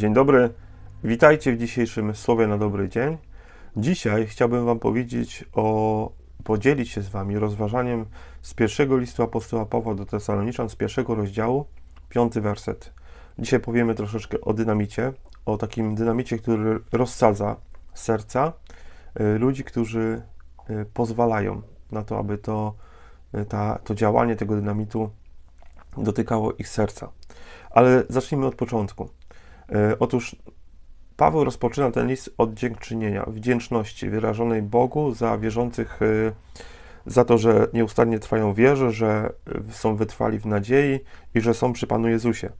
Dzień dobry, witajcie w dzisiejszym Słowie na Dobry Dzień. Dzisiaj chciałbym Wam powiedzieć o, podzielić się z Wami rozważaniem z pierwszego listu apostoła Pawła do Tesaloniczan, z pierwszego rozdziału, piąty werset. Dzisiaj powiemy troszeczkę o dynamicie, o takim dynamicie, który rozsadza serca e, ludzi, którzy e, pozwalają na to, aby to, e, ta, to działanie tego dynamitu dotykało ich serca. Ale zacznijmy od początku. E, otóż Paweł rozpoczyna ten list od dziękczynienia, wdzięczności wyrażonej Bogu za wierzących, e, za to, że nieustannie trwają wierze, że e, są wytrwali w nadziei i że są przy Panu Jezusie.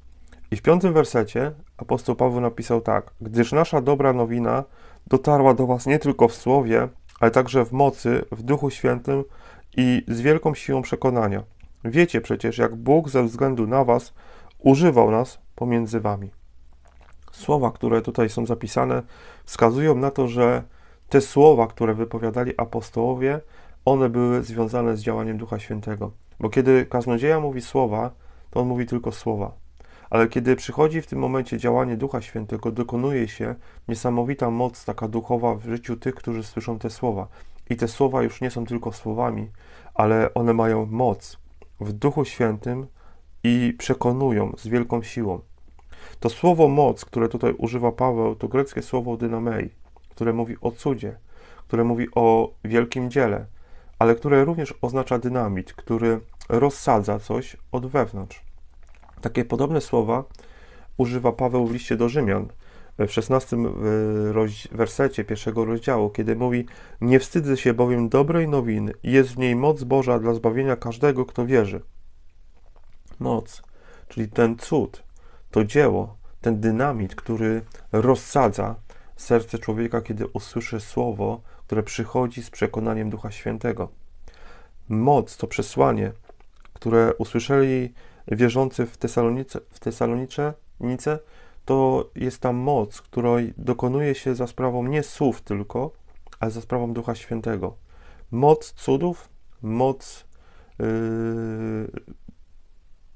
I w piątym wersecie apostoł Paweł napisał tak: Gdyż nasza dobra nowina dotarła do Was nie tylko w słowie, ale także w mocy, w duchu świętym i z wielką siłą przekonania. Wiecie przecież, jak Bóg ze względu na Was używał nas pomiędzy Wami słowa, które tutaj są zapisane, wskazują na to, że te słowa, które wypowiadali apostołowie, one były związane z działaniem Ducha Świętego. Bo kiedy kaznodzieja mówi słowa, to on mówi tylko słowa. Ale kiedy przychodzi w tym momencie działanie Ducha Świętego, dokonuje się niesamowita moc, taka duchowa w życiu tych, którzy słyszą te słowa. I te słowa już nie są tylko słowami, ale one mają moc w Duchu Świętym i przekonują z wielką siłą. To słowo moc, które tutaj używa Paweł, to greckie słowo dynamei, które mówi o cudzie, które mówi o wielkim dziele, ale które również oznacza dynamit, który rozsadza coś od wewnątrz. Takie podobne słowa używa Paweł w liście do Rzymian w 16 e, wersecie pierwszego rozdziału, kiedy mówi: Nie wstydzę się bowiem dobrej nowiny, jest w niej moc Boża dla zbawienia każdego, kto wierzy. Moc, czyli ten cud, to dzieło, ten dynamit, który rozsadza serce człowieka, kiedy usłyszy słowo, które przychodzi z przekonaniem Ducha Świętego. Moc to przesłanie, które usłyszeli wierzący w Tesalonice, w Tesalonice to jest ta moc, której dokonuje się za sprawą nie słów tylko, ale za sprawą Ducha Świętego. Moc cudów, moc yy,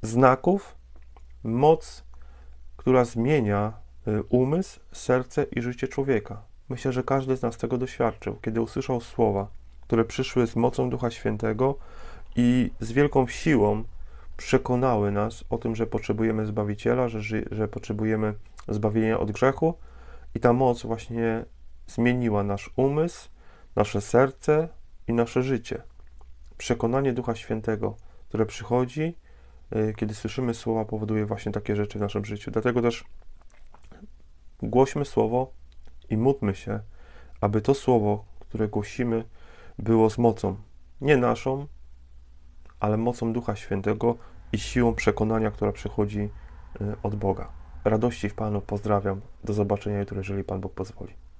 znaków, moc która zmienia y, umysł, serce i życie człowieka. Myślę, że każdy z nas tego doświadczył, kiedy usłyszał słowa, które przyszły z mocą Ducha Świętego i z wielką siłą przekonały nas o tym, że potrzebujemy Zbawiciela, że, że potrzebujemy zbawienia od grzechu i ta moc właśnie zmieniła nasz umysł, nasze serce i nasze życie. Przekonanie Ducha Świętego, które przychodzi Y, kiedy słyszymy słowa, powoduje właśnie takie rzeczy w naszym życiu. Dlatego też głośmy słowo i módlmy się, aby to słowo, które głosimy, było z mocą, nie naszą, ale mocą Ducha Świętego i siłą przekonania, która przychodzi y, od Boga. Radości w Panu pozdrawiam. Do zobaczenia jutro, jeżeli Pan Bóg pozwoli.